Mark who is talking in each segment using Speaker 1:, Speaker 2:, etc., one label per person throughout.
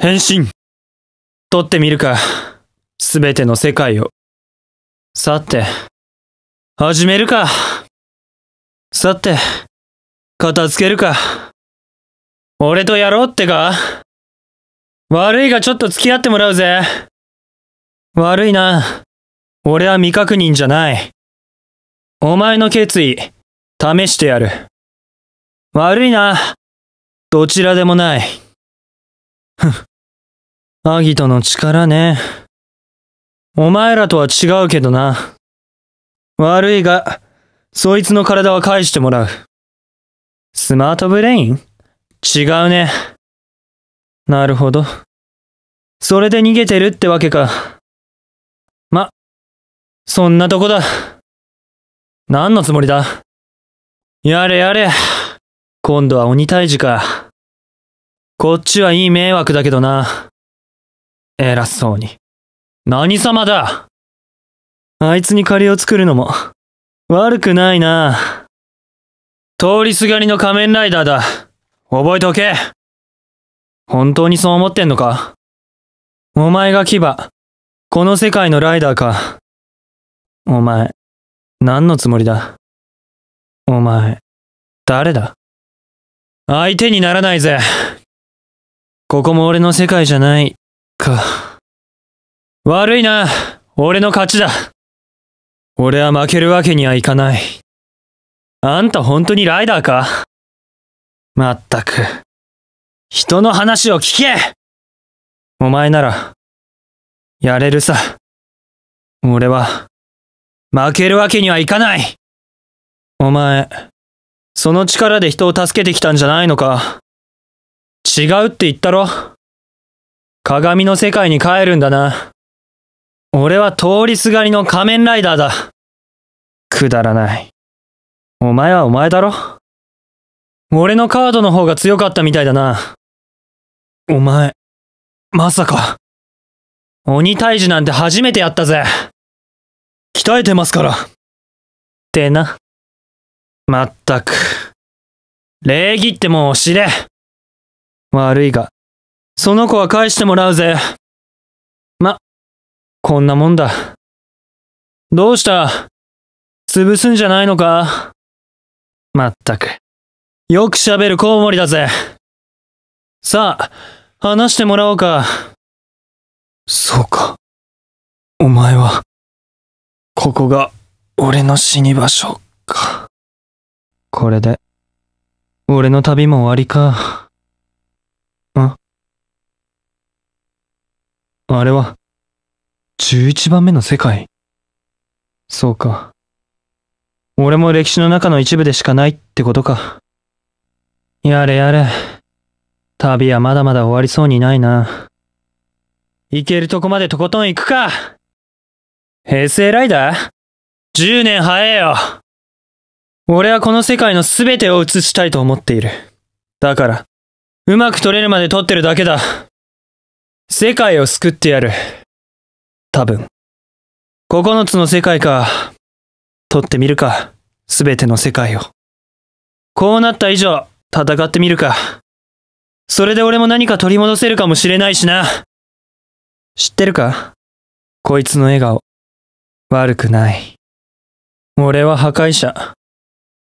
Speaker 1: 変身撮ってみるか。すべての世界を。さて、始めるか。さて、片付けるか。俺とやろうってか悪いがちょっと付き合ってもらうぜ。悪いな。
Speaker 2: 俺は未確認じゃない。お前の決意、試してやる。
Speaker 1: 悪いな。どちらでもない。アギトの力ね。お前らとは違う
Speaker 2: けどな。悪いが、そいつの体は返してもらう。
Speaker 1: スマートブレイン違うね。なるほど。それで逃げてるってわけか。ま、そんなとこだ。何のつもりだやれや
Speaker 2: れ。今度は鬼退治か。こっちはいい迷惑だけど
Speaker 1: な。偉そうに。何様だあいつに借りを作るのも、悪くないな。
Speaker 2: 通りすがりの仮面ライダーだ。覚えておけ。本当にそう思っ
Speaker 1: てんのかお前が牙、この世界のライダーか。お前、何のつもりだお前、誰だ相手にならないぜ。ここも俺の
Speaker 2: 世界じゃない、か。悪いな、俺の勝ちだ。
Speaker 1: 俺は負けるわけにはいかない。あんた本当にライダーかまったく。人の話を聞けお前なら、やれるさ。俺は、負けるわけにはいかないお前、そ
Speaker 2: の力で人を助けてきたんじゃないのか違うって言ったろ鏡の世界に帰るんだな。俺は通りすがりの
Speaker 1: 仮面ライダーだ。くだらない。お前はお前だろ俺のカードの方が強かったみたいだな。お前、まさか。鬼退治なんて初めてやったぜ。鍛えてますから。ってな。まったく。礼儀ってもう知れ。悪いが、その子は返してもらうぜ。ま、こんなもんだ。どうした潰すんじゃないのかまったく。よく喋るコウモリだぜ。さあ、話してもらおうか。そうか。お前は、ここが俺の死に場所か。
Speaker 2: これで、俺の旅も終わりか。あれは、11番目の世界。そうか。俺も歴史の中の一部でしかないってことか。やれやれ。旅はまだまだ終わりそうにないな。行けるとこまでとことん行くか平成ライダー ?10 年早えよ俺はこの世界の全てを映したいと思っている。だから、うまく撮れるまで撮ってるだけだ。
Speaker 1: 世界を救ってやる。多分。9つの世界か。取ってみるか。すべての世界を。
Speaker 2: こうなった以上、戦ってみるか。それで俺も何か取り戻せるかもしれ
Speaker 1: ないしな。知ってるかこいつの笑顔。悪くない。俺は破壊者。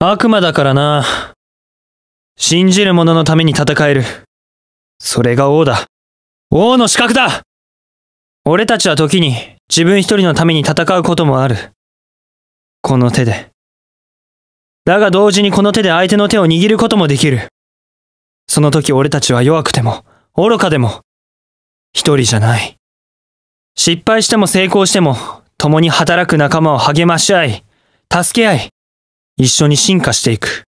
Speaker 1: 悪魔だからな。
Speaker 2: 信じる者のために戦える。それが王だ。王の資格だ俺たちは時に自分一人のために戦うこともある。この手で。だが同時にこの手で相手の手を握ることもできる。その時俺たちは弱くても、愚かでも、一人じゃない。失敗しても成功しても、共に働く仲間を励まし合い、助け合い、一緒に進化していく。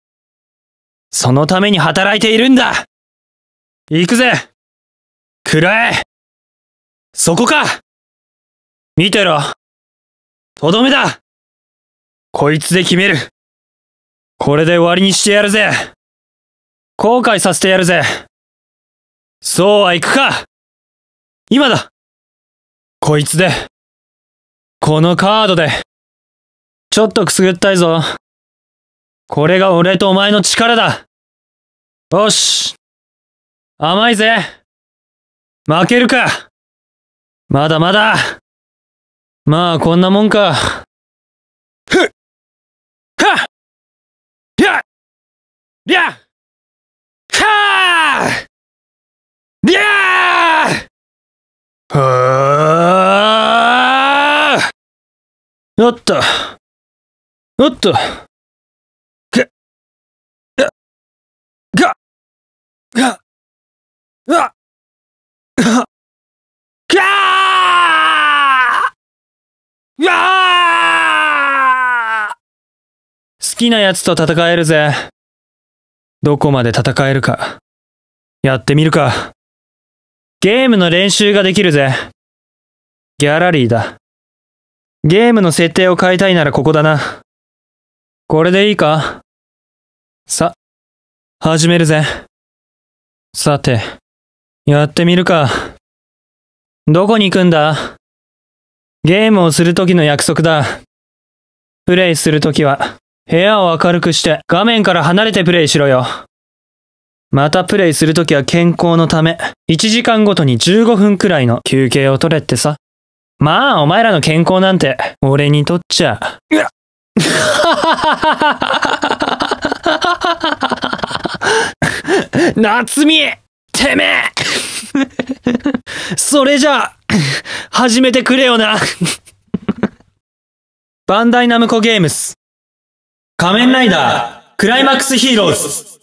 Speaker 1: そのために働いているんだ行くぜくらえそこか見てろとどめだこいつで決めるこれで終わりにしてやるぜ後悔させてやるぜそうはいくか今だこいつでこのカードでちょっとくすぐったいぞこれが俺とお前の力だよし甘いぜ負けるかまだまだまあこんなもんか。ふっはっゃりゃはありゃはあおっとおっとががががきな奴と戦えるぜ。どこまで戦えるか。やってみるか。ゲームの練習ができるぜ。ギャラリーだ。ゲームの設定を変えたいならここだな。これでいいかさ、始めるぜ。さて、やってみるか。どこに行くんだゲームをするときの約束
Speaker 2: だ。プレイするときは、部屋を明るくして画面から離れてプレイしろよ。またプレイするときは健康のため、1時間ごとに15分くらいの休憩を取れってさ。まあ、お前らの健康なんて、俺にとっちゃ。うら夏美てめえそれじゃあ、始めてくれよな
Speaker 1: バンダイナムコゲームス。仮面ライダー、クライマックスヒーローズ。